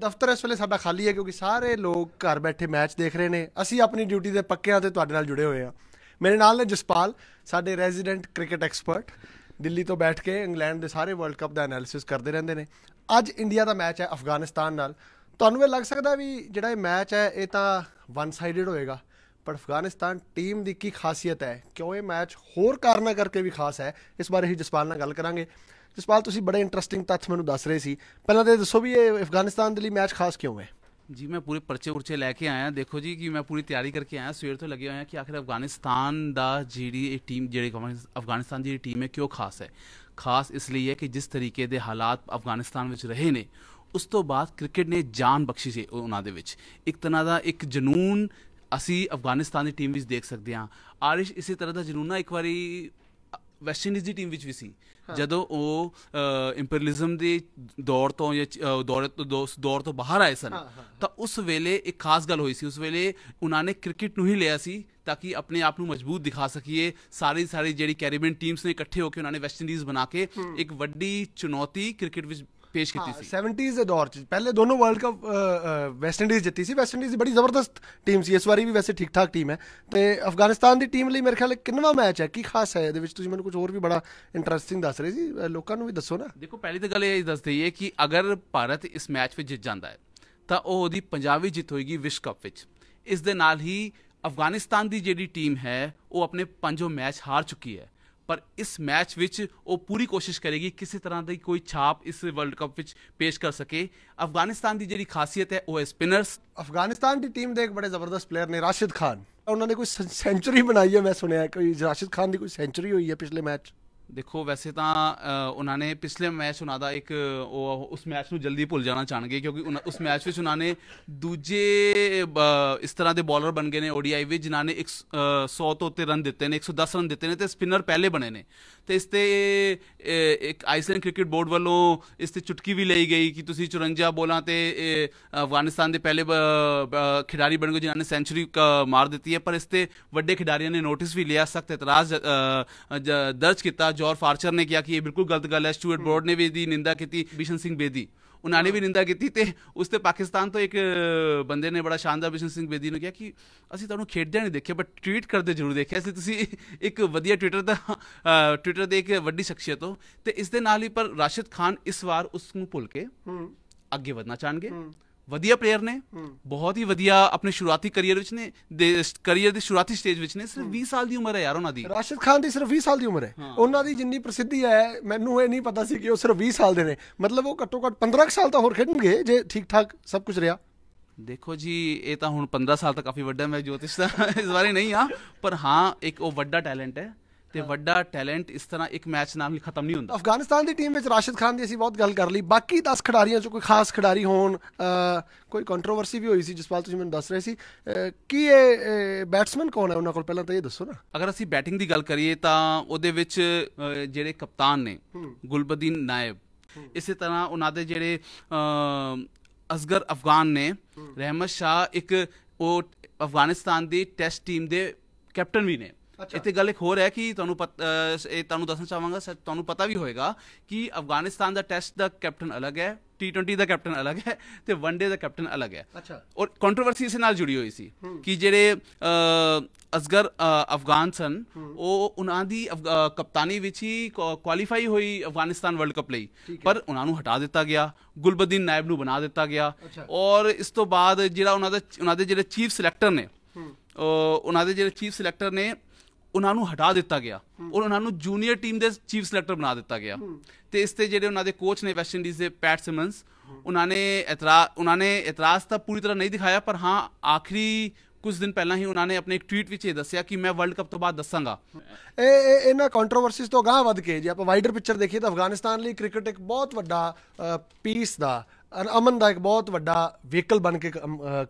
ਦਫ਼ਤਰ ਇਸ ਵੇਲੇ ਸਾਡਾ ਖਾਲੀ ਹੈ ਕਿਉਂਕਿ ਸਾਰੇ ਲੋਕ ਘਰ ਬੈਠੇ ਮੈਚ ਦੇਖ ਰਹੇ ਨੇ ਅਸੀਂ ਆਪਣੀ ਡਿਊਟੀ ਦੇ ਪੱਕਿਆਂ ਤੇ ਤੁਹਾਡੇ ਨਾਲ ਜੁੜੇ ਹੋਏ ਆ ਮੇਰੇ ਨਾਲ ਨੇ ਜਸਪਾਲ ਸਾਡੇ ਰੈਜ਼ੀਡੈਂਟ ਕ੍ਰਿਕਟ ਐਕਸਪਰਟ ਦਿੱਲੀ ਤੋਂ ਬੈਠ ਕੇ ਇੰਗਲੈਂਡ ਦੇ ਸਾਰੇ ਵਰਲਡ ਕੱਪ ਦਾ ਐਨਾਲਿਸਿਸ ਕਰਦੇ ਰਹਿੰਦੇ ਨੇ ਅੱਜ ਇੰਡੀਆ ਦਾ ਮੈਚ ਹੈ ਅਫਗਾਨਿਸਤਾਨ ਨਾਲ ਤੁਹਾਨੂੰ ਇਹ ਲੱਗ ਸਕਦਾ ਵੀ ਜਿਹੜਾ ਇਹ ਮੈਚ ਹੈ ਇਹ ਤਾਂ ਵਨ ਸਾਈਡਡ ਹੋਏਗਾ ਪਰ ਅਫਗਾਨਿਸਤਾਨ ਟੀਮ ਦੀ ਕੀ ਖਾਸੀਅਤ ਹੈ ਕਿਉਂ ਇਹ ਮੈਚ ਹੋਰ ਕਾਰਨਾ ਕਰਕੇ ਵੀ ਖਾਸ ਹੈ ਇਸ ਬਾਰੇ ਹੀ ਜਸਪਾਲ ਨਾਲ ਗੱਲ ਕਰਾਂਗੇ ਜਸਪਾਲ ਤੁਸੀਂ ਬੜੇ ਇੰਟਰਸਟਿੰਗ ਤੱਥ ਮੈਨੂੰ ਦੱਸ ਰਹੇ ਸੀ ਪਹਿਲਾਂ ਤੇ ਦੱਸੋ ਵੀ ਇਹ ਅਫਗਾਨਿਸਤਾਨ ਦੇ ਲਈ ਮੈਚ ਖਾਸ ਕਿਉਂ ਹੈ ਜੀ ਮੈਂ ਪੂਰੇ ਪਰਚੇ ਉਰਚੇ ਲੈ ਕੇ ਆਇਆ ਦੇਖੋ ਜੀ ਕਿ ਮੈਂ ਪੂਰੀ ਤਿਆਰੀ ਕਰਕੇ ਆਇਆ ਸਵੇਰ ਤੋਂ ਲੱਗੇ ਹੋਇਆ ਆ ਕਿ ਆਖਿਰ ਅਫਗਾਨਿਸਤਾਨ ਦਾ ਜਿਹੜੀ ਇਹ ਟੀਮ ਜਿਹੜੀ ਅਫਗਾਨਿਸਤਾਨ ਦੀ ਟੀਮ ਹੈ ਕਿਉਂ ਖਾਸ ਹੈ ਖਾਸ ਇਸ ਲਈ ਹੈ ਕਿ ਜਿਸ ਤਰੀਕੇ ਦੇ ਹਾਲਾਤ ਅਫਗਾਨਿਸਤਾਨ ਵਿੱਚ ਰਹੇ ਨੇ ਉਸ ਤੋਂ ਬਾਅਦ ਕ੍ਰਿਕਟ ਨੇ ਜਾਨ ਬਖਸ਼ੀ ਸੀ ਉਹਨਾਂ ਦੇ ਵਿੱਚ ਇੱਕ ਤਰ੍ਹਾਂ ਦਾ ਇੱਕ ਜਨੂਨ ਅਸੀਂ ਅਫਗਾਨਿਸਤਾਨ ਦੀ ਟੀਮ ਵਿੱਚ ਦੇਖ ਸਕਦੇ ਹਾਂ ਆਰਿਸ਼ ਇਸੇ ਤਰ੍ਹਾਂ ਦਾ ਜਨੂਨਾ ਇੱਕ ਵਾਰੀ ਵੈਸਟ ਇੰਡੀਜ਼ ਦੀ ਟੀਮ ਵਿੱਚ ਵੀ ਸੀ ਜਦੋਂ ਉਹ ਇੰਪੀਰੀਅਲਿਜ਼ਮ ਦੇ ਦੌਰ ਤੋਂ ਜਾਂ ਦੌਰ ਤੋਂ ਦੌਰ ਤੋਂ ਬਾਹਰ ਆਏ ਸਨ ਤਾਂ ਉਸ ਵੇਲੇ ਇੱਕ ਖਾਸ ਗੱਲ ਹੋਈ ਸੀ ਉਸ ਵੇਲੇ ਉਹਨਾਂ ਨੇ ਕ੍ਰਿਕਟ ਨੂੰ ਹੀ ਲਿਆ ਸੀ ਤਾਂ ਕਿ ਆਪਣੇ ਆਪ ਨੂੰ ਮਜ਼ਬੂਤ ਦਿਖਾ ਸਕੀਏ ਸਾਰੇ ਸਾਰੇ ਜਿਹੜੀ ਕੈਰੀਬੀਅਨ ਟੀਮਸ ਨੇ ਇਕੱਠੇ ਹੋ ਕੇ ਉਹਨਾਂ ਨੇ ਵੈਸਟ ਇੰਡੀਜ਼ ਬਣਾ ਕੇ ਇੱਕ ਵੱਡੀ ਚੁਣੌਤੀ ਕ੍ਰਿਕਟ ਵਿੱਚ ਪੇਸ਼ ਕੀਤੀ ਸੀ 70s ਦੇ ਦੌਰ 'ਚ ਪਹਿਲੇ ਦੋਨੋਂ ਵਰਲਡ ਕੱਪ ਵੈਸਟ ਇੰਡੀਜ਼ ਜਿੱਤੀ ਸੀ ਵੈਸਟ ਇੰਡੀਜ਼ ਬੜੀ ਜ਼ਬਰਦਸਤ ਟੀਮ ਸੀ ਇਸ ਵਾਰੀ ਵੀ ਵੈਸੇ ਠੀਕ ਠਾਕ ਟੀਮ ਹੈ ਤੇ ਅਫਗਾਨਿਸਤਾਨ ਦੀ ਟੀਮ ਲਈ ਮੇਰੇ ਖਿਆਲ ਕਿੰਨਵਾ ਮੈਚ ਹੈ ਕੀ ਖਾਸ ਹੈ ਇਹਦੇ ਵਿੱਚ ਤੁਸੀਂ ਮੈਨੂੰ ਕੁਝ ਹੋਰ ਵੀ ਬੜਾ ਇੰਟਰਸਟਿੰਗ ਦੱਸ ਰਹੇ ਸੀ ਲੋਕਾਂ ਨੂੰ ਵੀ ਦੱਸੋ ਨਾ ਦੇਖੋ ਪਹਿਲੀ ਤਾਂ ਗੱਲ ਇਹ ਦੱਸ ਦਈਏ ਕਿ ਅਗਰ ਭਾਰਤ ਇਸ ਮੈਚ ਵਿੱਚ ਜਿੱਤ ਜਾਂਦਾ ਹੈ ਤਾਂ ਉਹ ਉਹਦੀ ਪੰਜਾਬੀ ਜਿੱਤ ਹੋਏਗੀ ਵਿਸ਼ਵ ਕੱਪ ਵਿੱਚ ਇਸ ਦੇ ਨਾਲ ਹੀ ਅਫਗਾਨਿਸਤਾਨ ਦੀ ਜਿਹੜੀ ਟੀਮ ਹੈ ਉਹ ਆਪਣੇ ਪੰਜੋ ਮੈਚ ਹਾਰ ਚੁੱਕੀ ਹੈ ਪਰ ਇਸ ਮੈਚ ਵਿੱਚ ਉਹ ਪੂਰੀ ਕੋਸ਼ਿਸ਼ ਕਰੇਗੀ ਕਿਸੇ ਤਰ੍ਹਾਂ ਦੀ ਕੋਈ ਛਾਪ ਇਸ ਵਰਲਡ ਕੱਪ ਵਿੱਚ ਪੇਸ਼ ਕਰ ਸਕੇ ਅਫਗਾਨਿਸਤਾਨ ਦੀ ਜਿਹੜੀ ਖਾਸੀਅਤ ਹੈ ਉਹ ਹੈ ਸਪਿਨਰਸ ਅਫਗਾਨਿਸਤਾਨ ਦੀ ਟੀਮ ਦੇ ਇੱਕ ਬੜੇ ਜ਼ਬਰਦਸਤ ਪਲੇਅਰ ਨੇ ਰਾਸ਼ਿਦ ਖਾਨ ਉਹਨਾਂ ਨੇ ਕੋਈ ਸੈਂਚਰੀ ਬਣਾਈ ਹੈ ਮੈਂ ਸੁਣਿਆ ਕੋਈ ਰਾਸ਼ਿਦ ਖਾਨ ਦੀ ਕੋਈ ਸੈਂਚਰੀ ਹੋਈ ਹੈ ਪਿਛਲੇ ਮੈਚ ਦੇਖੋ ਵੈਸੇ ਤਾਂ ਉਹਨਾਂ ਨੇ ਪਿਛਲੇ ਮੈਚ ਉਹਨਾਂ ਦਾ ਇੱਕ ਉਹ ਉਸ ਮੈਚ ਨੂੰ ਜਲਦੀ ਭੁੱਲ ਜਾਣਾ ਚਾਹਣਗੇ ਕਿਉਂਕਿ ਉਸ ਮੈਚ ਵਿੱਚ ਉਹਨਾਂ ਨੇ ਦੂਜੇ ਇਸ ਤਰ੍ਹਾਂ ਦੇ ਬੋਲਰ ਬਣ ਗਏ ਨੇ ਓਡੀਆਈ ਵਿੱਚ ਜਿਨ੍ਹਾਂ ਨੇ 100 ਤੋਂ ਉੱਤੇ ਰਨ ਦਿੱਤੇ ਨੇ 110 ਰਨ ਦਿੱਤੇ ਨੇ ਤੇ ਸਪਿਨਰ ਪਹਿਲੇ ਬਣੇ ਨੇ ਤੇ ਇਸ ਤੇ ਇੱਕ ਆਈਸਲੈਂਡ ਕ੍ਰਿਕਟ ਬੋਰਡ ਵੱਲੋਂ ਇਸ ਤੇ ਚੁਟਕੀ ਵੀ ਲਈ ਗਈ ਕਿ ਤੁਸੀਂ 54 ਬੋਲਾਂ ਤੇ ਅਫਗਾਨਿਸਤਾਨ ਦੇ ਪਹਿਲੇ ਖਿਡਾਰੀ ਬਣ ਗਏ ਜਿਨ੍ਹਾਂ ਨੇ ਸੈਂਚਰੀ ਮਾਰ ਦਿੱਤੀ ਹੈ ਪਰ ਇਸ ਤੇ ਵੱਡੇ ਖਿਡਾਰੀਆਂ ਨੇ ਨੋਟਿਸ ਵੀ ਲਿਆ ਸਖਤ ਇਤਰਾਜ਼ ਦਰਜ ਕੀਤਾ ਜੋਰਜ ਫਾਰਚਰ ਨੇ ਕਿਹਾ ਕਿ ਇਹ ਬਿਲਕੁਲ ਗਲਤ ਗੱਲ ਹੈ ਸਟੂਅਰਟ ਬੋਰਡ ਨੇ ਵੀ ਦੀ ਨਿੰਦਾ ਕੀਤੀ ਬਿਸ਼ਨ ਸਿੰਘ ਬੇਦੀ ਉਹਨਾਂ ਨੇ ਵੀ ਨਿੰਦਾ ਕੀਤੀ ਤੇ ਉਸ ਤੇ ਪਾਕਿਸਤਾਨ ਤੋਂ ਇੱਕ ਬੰਦੇ ਨੇ ਬੜਾ ਸ਼ਾਨਦਾਰ ਬਿਸ਼ਨ ਸਿੰਘ ਬੇਦੀ ਨੂੰ ਕਿਹਾ ਕਿ ਅਸੀਂ ਤੁਹਾਨੂੰ ਖੇਡਦੇ ਨਹੀਂ ਦੇਖਿਆ ਬਟ ਟਵੀਟ ਕਰਦੇ ਜ਼ਰੂਰ ਦੇਖਿਆ ਸੀ ਤੁਸੀਂ ਇੱਕ ਵਧੀਆ ਟਵਿੱਟਰ ਦਾ ਟਵਿੱਟਰ ਦੇ ਇੱਕ ਵੱਡੀ ਸ਼ਖਸੀਅਤ ਹੋ ਤੇ ਇਸ ਦੇ ਨਾਲ ਹੀ ਪਰ ਰਾਸ਼ਿਦ ਖਾਨ ਇਸ ਵਾਰ ਉਸ ਨੂੰ ਭੁੱਲ ਕੇ ਅੱਗੇ ਵਧਣਾ ਚਾਹਣਗੇ ਵਧੀਆ ਪਲੇਅਰ ਨੇ ਬਹੁਤ ਹੀ ਵਧੀਆ ਆਪਣੇ ਸ਼ੁਰੂਆਤੀ ਕੈਰੀਅਰ ਵਿੱਚ ਨੇ ਕੈਰੀਅਰ ਦੀ ਸ਼ੁਰੂਆਤੀ ਸਟੇਜ ਵਿੱਚ ਨੇ ਸਿਰਫ 20 ਸਾਲ ਦੀ ਉਮਰ ਹੈ ਯਾਰ ਉਹਨਾਂ ਦੀ ਰਾਸ਼ਿਦ ਖਾਨ ਦੀ ਸਿਰਫ 20 ਸਾਲ ਦੀ ਉਮਰ ਹੈ ਉਹਨਾਂ ਦੀ ਜਿੰਨੀ ਪ੍ਰਸਿੱਧੀ ਹੈ ਮੈਨੂੰ ਇਹ ਨਹੀਂ ਪਤਾ ਸੀ ਕਿ ਉਹ ਸਿਰਫ 20 ਸਾਲ ਦੇ ਨੇ ਮਤਲਬ ਉਹ ਘੱਟੋ ਘੱਟ 15 ਸਾਲ ਤਾਂ ਹੋਰ ਖੇਡਣਗੇ ਜੇ ਠੀਕ ਠਾਕ ਸਭ ਕੁਝ ਰਿਹਾ ਦੇਖੋ ਜੀ ਇਹ ਤਾਂ ਹੁਣ 15 ਸਾਲ ਤਾਂ ਕਾਫੀ ਵੱਡਾ ਮੈਂ ਜੋਤਿਸ਼ ਦਾ ਇਸ ਵਾਰੀ ਨਹੀਂ ਆ ਪਰ ਹਾਂ ਇੱਕ ਉਹ ਵੱਡਾ ਟੈਲੈਂਟ ਹੈ ਤੇ ਵੱਡਾ ਟੈਲੈਂਟ ਇਸ ਤਰ੍ਹਾਂ ਇੱਕ ਮੈਚ ਨਾਲ ਹੀ ਖਤਮ ਨਹੀਂ ਹੁੰਦਾ ਅਫਗਾਨਿਸਤਾਨ ਦੀ ਟੀਮ ਵਿੱਚ ਰਾਸ਼ਿਦ ਖਾਨ ਦੀ ਅਸੀਂ ਬਹੁਤ ਗੱਲ ਕਰ ਲਈ ਬਾਕੀ 10 ਖਿਡਾਰੀਆਂ 'ਚ ਕੋਈ ਖਾਸ ਖਿਡਾਰੀ ਹੋਣ ਕੋਈ ਕੰਟਰੋਵਰਸੀ ਵੀ ਹੋਈ ਸੀ ਜਿਸ ਵਾਲ ਤੁਸੀਂ ਮੈਨੂੰ ਦੱਸ ਰਹੇ ਸੀ ਕੀ ਇਹ ਬੈਟਸਮੈਨ ਕੌਣ ਹੈ ਉਹਨਾਂ ਕੋਲ ਪਹਿਲਾਂ ਤਾਂ ਇਹ ਦੱਸੋ ਨਾ ਅਗਰ ਅਸੀਂ ਬੈਟਿੰਗ ਦੀ ਗੱਲ ਕਰੀਏ ਤਾਂ ਉਹਦੇ ਵਿੱਚ ਜਿਹੜੇ ਕਪਤਾਨ ਨੇ ਗੁਲਬਦੀਨ ਨਾਇਬ ਇਸੇ ਤਰ੍ਹਾਂ ਉਹਨਾਂ ਦੇ ਜਿਹੜੇ ਅਸਗਰ ਅਫਗਾਨ ਨੇ ਰਹਿਮਤ ਸ਼ਾ ਇੱਕ ਉਹ ਅਫਗਾਨਿਸਤਾਨ ਦੀ ਟੈਸਟ ਟੀਮ ਦੇ ਕੈਪਟਨ ਵੀ ਨੇ ਇੱਥੇ ਗੱਲ ਇੱਕ ਹੋਰ ਹੈ ਕਿ ਤੁਹਾਨੂੰ ਇਹ ਤੁਹਾਨੂੰ ਦੱਸਣਾ ਚਾਹਾਂਗਾ ਸਰ ਤੁਹਾਨੂੰ ਪਤਾ ਵੀ ਹੋਏਗਾ ਕਿ ਅਫਗਾਨਿਸਤਾਨ ਦਾ ਟੈਸਟ ਦਾ ਕੈਪਟਨ ਅਲੱਗ ਹੈ ਟੀ20 ਦਾ ਕੈਪਟਨ ਅਲੱਗ ਹੈ ਤੇ ਵਨਡੇ ਦਾ ਕੈਪਟਨ ਅਲੱਗ ਹੈ ਅੱਛਾ ਔਰ ਕੰਟਰੋਵਰਸੀ ਇਸ ਨਾਲ ਜੁੜੀ ਹੋਈ ਸੀ ਕਿ ਜਿਹੜੇ ਅਸਗਰ ਅਫਗਾਨ ਸਨ ਉਹ ਉਹਨਾਂ ਦੀ ਕਪਤਾਨੀ ਵਿੱਚ ਹੀ ਕੁਆਲੀਫਾਈ ਹੋਈ ਅਫਗਾਨਿਸਤਾਨ ਵਰਲਡ ਕੱਪ ਲਈ ਪਰ ਉਹਨਾਂ ਨੂੰ ਹਟਾ ਦਿੱਤਾ ਗਿਆ ਗੁਲਬਦੀਨ ਨਾਇਬ ਨੂੰ ਬਣਾ ਦਿੱਤਾ ਗਿਆ ਔਰ ਇਸ ਤੋਂ ਬਾਅਦ ਜਿਹੜਾ ਉਹਨਾਂ ਦਾ ਉਹਨਾਂ ਦੇ ਜਿਹੜੇ ਚੀਫ ਸਿਲੈਕਟਰ ਨੇ ਉਹਨਾਂ ਦੇ ਜਿਹੜੇ ਚੀਫ ਸਿਲੈਕਟਰ ਨੇ ਉਹਨਾਂ ਨੂੰ ਹਟਾ ਦਿੱਤਾ ਗਿਆ ਔਰ ਉਹਨਾਂ ਨੂੰ ਜੂਨੀਅਰ ਟੀਮ ਦੇ ਚੀਫ ਸਿਲੈਕਟਰ ਬਣਾ ਦਿੱਤਾ ਗਿਆ ਤੇ ਇਸ ਤੇ ਜਿਹੜੇ ਉਹਨਾਂ ਦੇ ਕੋਚ ਨੇ ਵੈਸਟ ਇੰਡੀਜ਼ ਦੇ ਪੈਟ ਸਿਮਨਸ ਉਹਨਾਂ ਨੇ ਇਤਰਾ ਉਹਨਾਂ ਨੇ ਇਤਰਾਜ਼ ਤਾਂ ਪੂਰੀ ਤਰ੍ਹਾਂ ਨਹੀਂ ਦਿਖਾਇਆ ਪਰ ਹਾਂ ਆਖਰੀ ਕੁਝ ਦਿਨ ਪਹਿਲਾਂ ਹੀ ਉਹਨਾਂ ਨੇ ਆਪਣੇ ਇੱਕ ਟਵੀਟ ਵਿੱਚ ਇਹ ਦੱਸਿਆ ਕਿ ਮੈਂ ਵਰਲਡ ਕੱਪ ਤੋਂ ਬਾਅਦ ਦੱਸਾਂਗਾ ਇਹ ਇਹਨਾਂ ਕੰਟਰੋਵਰਸੀਜ਼ ਤੋਂ ਗਾਹ ਵੱਧ ਕੇ ਜੇ ਆਪਾਂ ਵਾਈਡਰ ਪਿਕਚਰ ਦੇਖੀਏ ਤਾਂ ਅਫਗਾਨਿਸਤਾਨ ਲਈ ਕ੍ਰਿਕਟ ਇੱਕ ਬਹੁਤ ਵੱਡਾ ਪੀਸ ਦਾ ਅਮਨ ਦਾ ਇੱਕ ਬਹੁਤ ਵੱਡਾ ਵਹੀਕਲ ਬਣ ਕੇ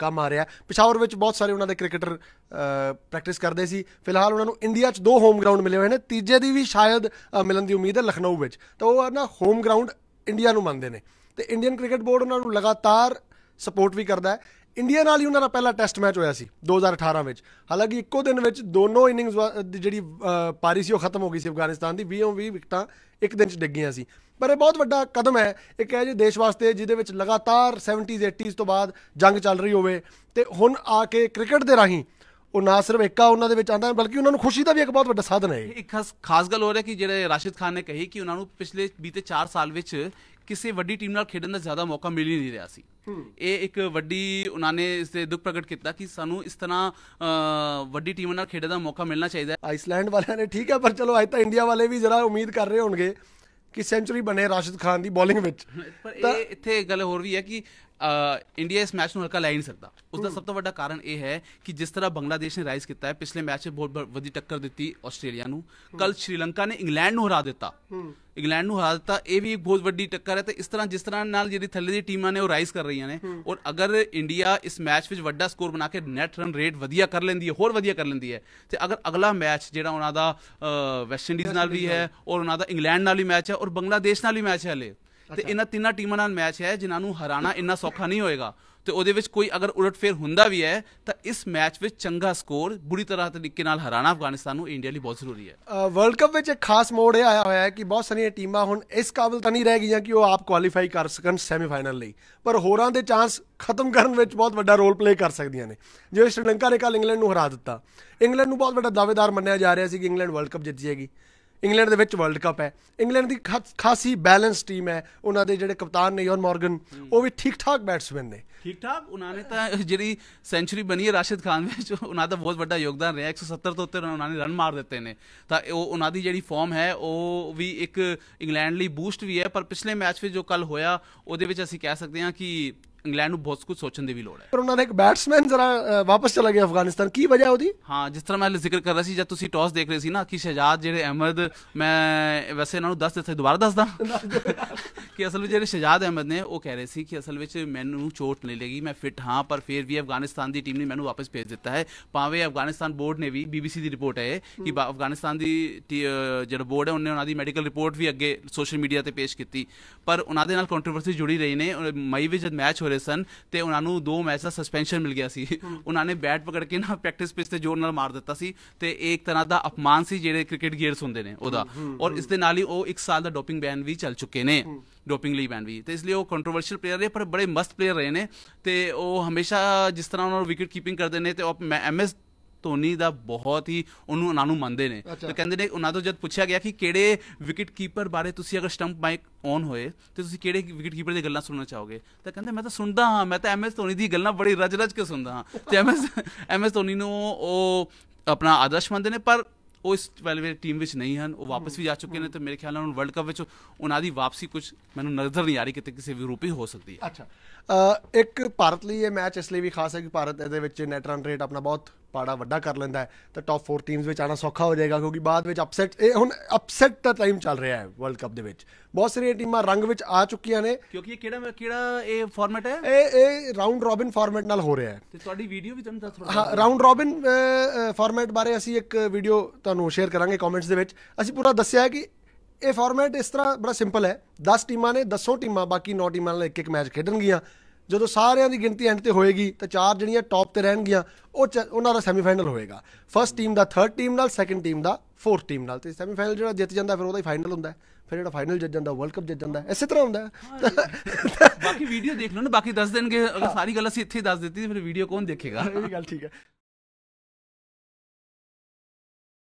ਕੰਮ ਆ ਰਿਹਾ ਪਿਸ਼ਾਵਰ ਵਿੱਚ ਬਹੁਤ ਸਾਰੇ ਉਹਨਾਂ ਦੇ ਕ੍ਰਿਕਟਰ ਪ੍ਰੈਕਟਿਸ ਕਰਦੇ ਸੀ ਫਿਲਹਾਲ ਉਹਨਾਂ ਨੂੰ ਇੰਡੀਆ 'ਚ ਦੋ ਹੋਮ ਗਰਾਊਂਡ ਮਿਲੇ ਹੋਏ ਨੇ ਤੀਜੇ ਦੀ ਵੀ ਸ਼ਾਇਦ ਮਿਲਣ ਦੀ ਉਮੀਦ ਹੈ ਲਖਨਊ ਵਿੱਚ ਤਾਂ ਉਹ ਨਾ ਹੋਮ ਗਰਾਊਂਡ ਇੰਡੀਆ ਨੂੰ ਮੰਨਦੇ ਨੇ ਤੇ ਇੰਡੀਅਨ ਕ੍ਰਿਕਟ ਬੋਰਡ ਉਹਨਾਂ ਨੂੰ ਲਗਾਤਾਰ ਸਪੋਰਟ ਵੀ ਕਰਦਾ ਹੈ ਇੰਡੀਆ ਨਾਲ ਹੀ ਉਹਨਾਂ ਦਾ ਪਹਿਲਾ ਟੈਸਟ ਮੈਚ ਹੋਇਆ ਸੀ 2018 ਵਿੱਚ ਹਾਲਾਂਕਿ ਇੱਕੋ ਦਿਨ ਵਿੱਚ ਦੋਨੋਂ ਇਨਿੰਗਸ ਜਿਹੜੀ ਪਾਰੀ ਸੀ ਉਹ ਖਤਮ ਹੋ ਗਈ ਸੀ ਅਫਗਾਨਿਸਤਾਨ ਦੀ 20 20 ਵਿਕਟਾਂ ਇੱਕ ਦਿਨ 'ਚ ਡਿੱਗੀਆਂ ਸੀ ਪਰ ਇਹ ਬਹੁਤ ਵੱਡਾ ਕਦਮ ਹੈ ਇੱਕ ਇਹ ਜੇ ਦੇਸ਼ ਵਾਸਤੇ ਜਿਹਦੇ ਵਿੱਚ ਲਗਾਤਾਰ 70s 80s ਤੋਂ ਬਾਅਦ ਜੰਗ ਚੱਲ ਰਹੀ ਹੋਵੇ ਤੇ ਹੁਣ ਆ ਕੇ ਕ੍ਰਿਕਟ ਦੇ ਰਾਹੀਂ ਉਹ ਨਾ ਸਿਰਫ ਇੱਕਾ ਉਹਨਾਂ ਦੇ ਵਿੱਚ ਆਂਦਾ ਬਲਕਿ ਉਹਨਾਂ ਨੂੰ ਖੁਸ਼ੀ ਦਾ ਵੀ ਇੱਕ ਬਹੁਤ ਵੱਡਾ ਸਾਧਨ ਹੈ ਇੱਕ ਖਾਸ ਗੱਲ ਹੋ ਰਹੀ ਹੈ ਕਿ ਜਿਹੜੇ ਰਾਸ਼ਿਦ ਖਾਨ ਨੇ ਕਹੀ ਕਿ ਉਹਨਾਂ ਨੂੰ ਪਿਛਲੇ ਬੀਤੇ 4 ਸਾਲ ਵਿੱਚ ਕਿਸੇ ਵੱਡੀ ਟੀਮ ਨਾਲ ਖੇਡਣ ਦਾ ਜ਼ਿਆਦਾ ਮੌਕਾ ਮਿਲ ਹੀ ਨਹੀਂ ਰਿਹਾ ਸੀ ਇਹ ਇੱਕ ਵੱਡੀ ਉਹਨਾਂ ਨੇ ਇਸ ਤੇ ਦੁੱਖ ਪ੍ਰਗਟ ਕੀਤਾ ਕਿ ਸਾਨੂੰ ਇਸ ਤਰ੍ਹਾਂ ਵੱਡੀ ਟੀਮ ਨਾਲ ਖੇਡਣ ਦਾ ਮੌਕਾ ਮਿਲਣਾ ਚਾਹੀਦਾ ਹੈ ਆਈਸਲੈਂਡ ਵਾਲਿਆਂ ਨੇ ਠੀਕ ਹੈ ਪਰ ਚਲੋ ਅੱਜ ਤਾਂ ਇੰਡੀਆ ਵਾਲੇ ਵੀ ਜ਼ਰਾ ਉਮੀਦ ਕਰ ਰਹੇ ਹੋਣਗੇ ਕਿ ਸੈਂਚਰੀ ਬਣੇ ਰਾਸ਼ਿਦ ਖਾਨ ਦੀ ਬੋਲਿੰਗ ਵਿੱਚ ਪਰ ਇਹ ਇੱਥੇ ਗੱਲ ਹੋਰ ਵੀ ਹੈ ਕਿ ਇੰਡੀਆ ਇਸ ਮੈਚ ਨੂੰ ਹਲਕਾ ਲੈ ਨਹੀਂ ਸਕਦਾ ਉਸ ਦਾ ਸਭ ਤੋਂ ਵੱਡਾ ਕਾਰਨ ਇਹ ਹੈ ਕਿ ਜਿਸ ਤਰ੍ਹਾਂ ਬੰਗਲਾਦੇਸ਼ ਨੇ ਰਾਈਜ਼ ਕੀਤਾ ਹੈ ਪਿਛਲੇ ਮੈਚ 'ਚ ਬਹੁਤ ਵੱਡੀ ਟੱਕਰ ਦਿੱਤੀ ਆਸਟ੍ਰੇਲੀਆ ਨੂੰ ਕੱਲ ਸ਼੍ਰੀਲੰਕਾ ਨੇ ਇੰਗਲੈਂਡ ਨੂੰ ਹਰਾ ਦਿੱਤਾ ਇੰਗਲੈਂਡ ਨੂੰ ਹਰਾ ਦਿੱਤਾ ਇਹ ਵੀ ਇੱਕ ਬਹੁਤ ਵੱਡੀ ਟੱਕਰ ਹੈ ਤੇ ਇਸ ਤਰ੍ਹਾਂ ਜਿਸ ਤਰ੍ਹਾਂ ਨਾਲ ਜਿਹੜੀ ਥੱਲੇ ਦੀ ਟੀਮਾਂ ਨੇ ਉਹ ਰਾਈਜ਼ ਕਰ ਰਹੀਆਂ ਨੇ ਔਰ ਅਗਰ ਇੰਡੀਆ ਇਸ ਮੈਚ ਵਿੱਚ ਵੱਡਾ ਸਕੋਰ ਬਣਾ ਕੇ ਨੈਟ ਰਨ ਰੇਟ ਵਧੀਆ ਕਰ ਲੈਂਦੀ ਹੈ ਹੋਰ ਵਧੀਆ ਕਰ ਲੈਂਦੀ ਹੈ ਤੇ ਅਗਰ ਅਗਲਾ ਮੈਚ ਜਿਹੜਾ ਉਹਨਾਂ ਦਾ ਵੈਸਟ ਇੰਡੀਜ਼ ਨਾਲ ਵੀ ਹੈ ਔਰ ਉਹਨਾਂ ਦਾ ਇੰਗਲੈਂਡ ਨਾਲ ਵੀ ਮੈਚ ਹੈ ਔਰ ਬੰਗਲਾਦੇਸ਼ ਨਾਲ ਵੀ ਮੈਚ ਹੈ ਹਲੇ ਤੇ ਇਹਨਾਂ ਤਿੰਨਾਂ ਟੀਮਾਂ ਨਾਲ ਮੈਚ ਹੈ ਜਿਨ੍ਹਾਂ ਨੂੰ ਹਰਾਣਾ ਇੰਨਾ ਸੌਖਾ ਨਹੀਂ ਹੋਏਗਾ ਤੇ ਉਹਦੇ ਵਿੱਚ ਕੋਈ ਅਗਰ ਉਲਟਫੇਰ ਹੁੰਦਾ ਵੀ ਹੈ ਤਾਂ ਇਸ ਮੈਚ ਵਿੱਚ ਚੰਗਾ ਸਕੋਰ ਬੁਰੀ ਤਰ੍ਹਾਂ ਤਰੀਕੇ ਨਾਲ ਹਰਾਣਾ ਅਫਗਾਨਿਸਤਾਨ ਨੂੰ ਇੰਡੀਆ ਲਈ ਬਹੁਤ ਜ਼ਰੂਰੀ ਹੈ ਵਰਲਡ ਕੱਪ ਵਿੱਚ ਇੱਕ ਖਾਸ ਮੋੜ ਇਹ ਆਇਆ ਹੋਇਆ ਹੈ ਕਿ ਬਹੁਤ ਸਾਰੀਆਂ ਟੀਮਾਂ ਹੁਣ ਇਸ ਕਾਬਲ ਤਾਂ ਨਹੀਂ ਰਹਿ ਗਈਆਂ ਕਿ ਉਹ ਆਪ ਕੁਆਲੀਫਾਈ ਕਰ ਸਕਣ ਸੈਮੀਫਾਈਨਲ ਲਈ ਪਰ ਹੋਰਾਂ ਦੇ ਚਾਂਸ ਖਤਮ ਕਰਨ ਵਿੱਚ ਬਹੁਤ ਵੱਡਾ ਰੋਲ ਪਲੇ ਕਰ ਸਕਦੀਆਂ ਨੇ ਜਿਵੇਂ ਸ਼੍ਰੀਲੰਕਾ ਨੇ ਕੱਲ ਇੰਗਲੈਂਡ ਨੂੰ ਹਰਾ ਦਿੱਤਾ ਇੰਗਲੈਂਡ ਨੂੰ ਬਹੁਤ ਵੱਡਾ ਦਾਅਵੇਦਾਰ ਮੰਨਿਆ ਜਾ ਰਿਹਾ ਸੀ ਕਿ ਇੰਗਲੈਂਡ ਵਰਲਡ ਕੱਪ ਜਿੱਤ ਜਾਏਗੀ ਇੰਗਲੈਂਡ ਦੇ ਵਿੱਚ ਵਰਲਡ ਕੱਪ ਹੈ ਇੰਗਲੈਂਡ ਦੀ ਖਾਸੀ ਬੈਲੈਂਸ ਟੀਮ ਹੈ ਉਹਨਾਂ ਦੇ ਜਿਹੜੇ ਕਪਤਾਨ ਨੇ ਯੋਨ ਮਾਰਗਨ ਉਹ ਵੀ ਠੀਕ ਠਾਕ ਬੈਟਸਮੈਨ ਨੇ ਠੀਕ ਠਾਕ ਉਹਨਾਂ ਨੇ ਤਾਂ ਜਿਹੜੀ ਸੈਂਚਰੀ ਬਣੀ ਹੈ ਰਾਸ਼ਿਦ ਖਾਨ ਵਿੱਚ ਉਹਨਾਂ ਦਾ ਬਹੁਤ ਵੱਡਾ ਯੋਗਦਾਨ ਰਿਹਾ 170 ਤੋਂ ਉੱਤੇ ਉਹਨਾਂ ਨੇ ਰਨ ਮਾਰ ਦਿੱਤੇ ਨੇ ਤਾਂ ਉਹ ਉਹਨਾਂ ਦੀ ਜਿਹੜੀ ਫਾਰਮ ਹੈ ਉਹ ਵੀ ਇੱਕ ਇੰਗਲੈਂਡ ਲਈ ਬੂਸਟ ਵੀ ਹੈ ਪਰ ਪਿਛਲੇ ਮੈਚ ਵਿੱਚ ਜੋ ਕੱਲ ਹੋਇਆ ਉਹਦੇ ਵਿੱਚ ਅਸੀਂ ਕਹਿ ਸਕਦੇ ਹਾਂ ਕਿ ਇੰਗਲੈਂਡ ਨੂੰ ਬਹੁਤ ਕੁਝ ਸੋਚਣ ਦੀ ਵੀ ਲੋੜ ਹੈ ਪਰ ਉਹਨਾਂ ਦਾ ਇੱਕ ਬੈਟਸਮੈਨ ਜ਼ਰਾ ਵਾਪਸ ਚਲਾ ਗਿਆ ਅਫਗਾਨਿਸਤਾਨ ਕੀ ਵਜ੍ਹਾ ਉਹਦੀ ਹਾਂ ਜਿਸ ਤਰ੍ਹਾਂ ਮੈਂ ਜ਼ਿਕਰ ਕਰ ਰਿਹਾ ਸੀ ਜਦ ਤੁਸੀਂ ਟਾਸ ਦੇਖ ਰਹੇ ਸੀ ਨਾ ਕਿ ਸ਼ਹਿਜ਼ਾਦ ਜਿਹੜੇ ਅਹਿਮਦ ਮੈਂ ਵੈਸੇ ਇਹਨਾਂ ਨੂੰ ਦੱਸ ਦਿੱਤਾ ਦੁਬਾਰਾ ਦੱਸਦਾ ਕਿ ਅਸਲ ਵਿੱਚ ਜਿਹੜੇ ਸ਼ਜਾਦ ਅਹਿਮਦ ਨੇ ਉਹ ਕਹਿ ਰਹੇ ਸੀ ਕਿ ਅਸਲ ਵਿੱਚ ਮੈਨੂੰ ਚੋਟ ਨਹੀਂ ਲੱਗੀ ਮੈਂ ਫਿਟ ਹਾਂ ਪਰ ਫਿਰ ਵੀ ਅਫਗਾਨਿਸਤਾਨ ਦੀ ਟੀਮ ਨੇ ਮੈਨੂੰ ਵਾਪਸ ਭੇਜ ਦਿੱਤਾ ਹੈ ਭਾਵੇਂ ਅਫਗਾਨਿਸਤਾਨ ਬੋਰਡ ਨੇ ਵੀ ਬੀਬੀਸੀ ਦੀ ਰਿਪੋਰਟ ਹੈ ਕਿ ਅਫਗਾਨਿਸਤਾਨ ਦੀ ਜਿਹੜਾ ਬੋਰਡ ਹੈ ਉਹਨੇ ਉਹਨਾਂ ਦੀ ਮੈਡੀਕਲ ਰਿਪੋਰਟ ਵੀ ਅੱਗੇ ਸੋਸ਼ਲ ਮੀਡੀਆ ਤੇ ਪੇਸ਼ ਕੀਤੀ ਪਰ ਉਹਨਾਂ ਦੇ ਨਾਲ ਕੰਟਰੋਵਰਸੀ ਜੁੜੀ ਰਹੀ ਨੇ ਮਈ ਵਿੱਚ ਜਦ ਮੈਚ ਹੋ ਰਹੇ ਸਨ ਤੇ ਉਹਨਾਂ ਨੂੰ ਦੋ ਮੈਚ ਦਾ ਸਸਪੈਂਸ਼ਨ ਮਿਲ ਗਿਆ ਸੀ ਉਹਨਾਂ ਨੇ ਬੈਟ ਪਕੜ ਕੇ ਨਾ ਪ੍ਰੈਕਟਿਸ ਪਿਚ ਤੇ ਜ਼ੋਰ ਨਾਲ ਮਾਰ ਦਿੱਤਾ ਸੀ ਤੇ ਇੱਕ ਤਰ੍ਹਾਂ ਦਾ ਅਪਮਾਨ ਸੀ ਜਿਹੜੇ ਕ੍ਰਿਕਟ ਗੇਅਰਸ ਹੁੰਦੇ ਨੇ ਉਹਦਾ ਔਰ ਇਸ ਦੇ ਨਾਲ ਹੀ ਉਹ 1 ਸਾਲ ਦਾ ਡੋਪਿੰਗ ਬੈਨ ਵੀ ਚੱਲ ਚੁੱਕੇ ਨੇ ਡੋਪਿੰਗ ਲਈ ਬੈਨ ਵੀ ਤੇ ਇਸ ਲਈ ਉਹ ਕੰਟਰੋਵਰਸ਼ੀਅਲ ਪਲੇਅਰ ਰਹੇ ਪਰ ਬੜੇ ਮਸਤ ਪਲੇਅਰ ਰਹੇ ਨੇ ਤੇ ਉਹ ਹਮੇਸ਼ਾ ਜਿਸ ਤਰ੍ਹਾਂ ਉਹਨਾਂ ਨੂੰ ਵਿਕਟ ਕੀਪਿੰਗ ਕਰਦੇ ਨੇ ਤੇ ਉਹ ਐਮਐਸ ਧੋਨੀ ਦਾ ਬਹੁਤ ਹੀ ਉਹਨੂੰ ਉਹਨਾਂ ਨੂੰ ਮੰਨਦੇ ਨੇ ਤੇ ਕਹਿੰਦੇ ਨੇ ਉਹਨਾਂ ਤੋਂ ਜਦ ਪੁੱਛਿਆ ਗਿਆ ਕਿ ਕਿਹੜੇ ਵਿਕਟ ਕੀਪਰ ਬਾਰੇ ਤੁਸੀਂ ਅਗਰ ਸਟੰਪ ਮਾਈਕ ਔਨ ਹੋਏ ਤੇ ਤੁਸੀਂ ਕਿਹੜੇ ਵਿਕਟ ਕੀਪਰ ਦੀਆਂ ਗੱਲਾਂ ਸੁਣਨਾ ਚਾਹੋਗੇ ਤਾਂ ਕਹਿੰਦੇ ਮੈਂ ਤਾਂ ਸੁਣਦਾ ਹਾਂ ਮੈਂ ਤਾਂ ਐਮਐਸ ਧੋਨੀ ਦੀ ਗੱਲਾਂ ਬੜੀ ਰਜ-ਰਜ ਕੇ ਸੁਣਦਾ ਹਾਂ ਤੇ ਐਮਐਸ ਐਮਐਸ ਧੋਨੀ ਨੂੰ ਉਹ ਆਪਣਾ ਆਦਰਸ਼ ਮੰਨਦੇ ਨੇ ਪਰ ਉਹ ਇਸ 12 ਟੀਮ ਵਿੱਚ ਨਹੀਂ ਹਨ ਉਹ ਵਾਪਸ ਵੀ ਜਾ ਚੁੱਕੇ ਨੇ ਤੇ ਮੇਰੇ ਖਿਆਲ ਨਾਲ ਹੁਣ ਵਰਲਡ ਕੱਪ ਵਿੱਚ ਉਹਨਾਂ ਦੀ ਵਾਪਸੀ ਕੁਝ ਮੈਨੂੰ ਨਜ਼ਰ ਨਹੀਂ ਆ ਰਹੀ ਕਿਤੇ ਕਿਸੇ ਵੀ ਰੂਪ ਹੀ ਹੋ ਸਕਦੀ ਹੈ ਅੱਛਾ ਇੱਕ ਭਾਰਤ ਲਈ ਇਹ ਮੈਚ ਇਸ ਲਈ ਵੀ ਖਾਸ ਹੈ ਕਿ ਭਾਰਤ ਇਹਦੇ ਵਿੱਚ ਨੈਟ ਰਨ ਰੇਟ ਆਪਣਾ ਬਹੁਤ ਪਾੜਾ ਵੱਡਾ ਕਰ ਲੈਂਦਾ ਹੈ ਤਾਂ ਟਾਪ 4 ਟੀਮਸ ਵਿੱਚ ਆਣਾ ਸੌਖਾ ਹੋ ਜਾਏਗਾ ਕਿਉਂਕਿ ਬਾਅਦ ਵਿੱਚ ਅਪਸੈਟ ਇਹ ਹੁਣ ਅਪਸੈਟ ਦਾ ਟਾਈਮ ਚੱਲ ਰਿਹਾ ਹੈ ਵਰਲਡ ਕੱਪ ਦੇ ਵਿੱਚ ਬਹੁਤ ਸਾਰੀਆਂ ਟੀਮਾਂ ਰੰਗ ਵਿੱਚ ਆ ਚੁੱਕੀਆਂ ਨੇ ਕਿਉਂਕਿ ਇਹ ਕਿਹੜਾ ਕਿਹੜਾ ਇਹ ਫਾਰਮੈਟ ਹੈ ਇਹ ਇਹ ਰਾਉਂਡ ਰੋਬਿਨ ਫਾਰਮੈਟ ਨਾਲ ਹੋ ਰਿਹਾ ਹੈ ਤੇ ਤੁਹਾਡੀ ਵੀਡੀਓ ਵੀ ਤੁਹਾਨੂੰ ਦੱਸ ਥੋੜਾ ਹਾਂ ਰਾਉਂਡ ਰੋਬਿਨ ਫਾਰਮੈਟ ਬਾਰੇ ਅਸੀਂ ਇੱਕ ਵੀਡੀਓ ਤੁਹਾਨੂੰ ਸ਼ੇਅਰ ਕਰਾਂਗੇ ਕਮੈਂਟਸ ਦੇ ਵਿੱਚ ਅਸੀਂ ਪੂਰਾ ਦੱਸਿਆ ਹੈ ਕਿ ਇਹ ਫਾਰਮੈਟ ਇਸ ਤਰ੍ਹਾਂ ਬੜਾ ਸਿੰਪਲ ਹੈ 10 ਟੀਮਾਂ ਨੇ 10 ਟੀਮਾਂ ਬਾਕੀ 9 ਟੀਮਾਂ ਨਾਲ ਇੱਕ ਇੱਕ ਮੈਚ ਖੇਡਣਗੀਆਂ ਜਦੋਂ ਸਾਰਿਆਂ ਦੀ ਗਿਣਤੀ ਐਂਡ ਤੇ ਹੋਏਗੀ ਤਾਂ ਚਾਰ ਜਿਹੜੀਆਂ ਟੌਪ ਤੇ ਰਹਿਣਗੀਆਂ ਉਹ ਉਹਨਾਂ ਦਾ ਸੈਮੀਫਾਈਨਲ ਹੋਏਗਾ ਫਰਸਟ ਟੀਮ ਦਾ ਥਰਡ ਟੀਮ ਨਾਲ ਸੈਕੰਡ ਟੀਮ ਦਾ ਫੋਰਥ ਟੀਮ ਨਾਲ ਤੇ ਸੈਮੀਫਾਈਨਲ ਜਿਹੜਾ ਜਿੱਤ ਜਾਂਦਾ ਫਿਰ ਉਹਦਾ ਹੀ ਫਾਈਨਲ ਹੁੰਦਾ ਫਿਰ ਜਿਹੜਾ ਫਾਈਨਲ ਜਿੱਤ ਜਾਂਦਾ ਵਰਲਡ ਕੱਪ ਜਿੱਤ ਜਾਂਦਾ ਐਸੇ ਤਰ੍ਹਾਂ ਹੁੰਦਾ ਬਾਕੀ ਵੀਡੀਓ ਦੇਖ ਲਓ ਨਾ ਬਾਕੀ ਦੱਸ ਦੇਣਗੇ ਅਗਰ ਸਾਰੀ ਗੱਲ ਅਸੀਂ ਇੱਥੇ ਦੱਸ ਦਿੱਤੀ ਫਿਰ ਵੀਡੀਓ ਕੌਣ ਦੇਖੇਗਾ ਇਹ ਗੱਲ ਠੀਕ ਹੈ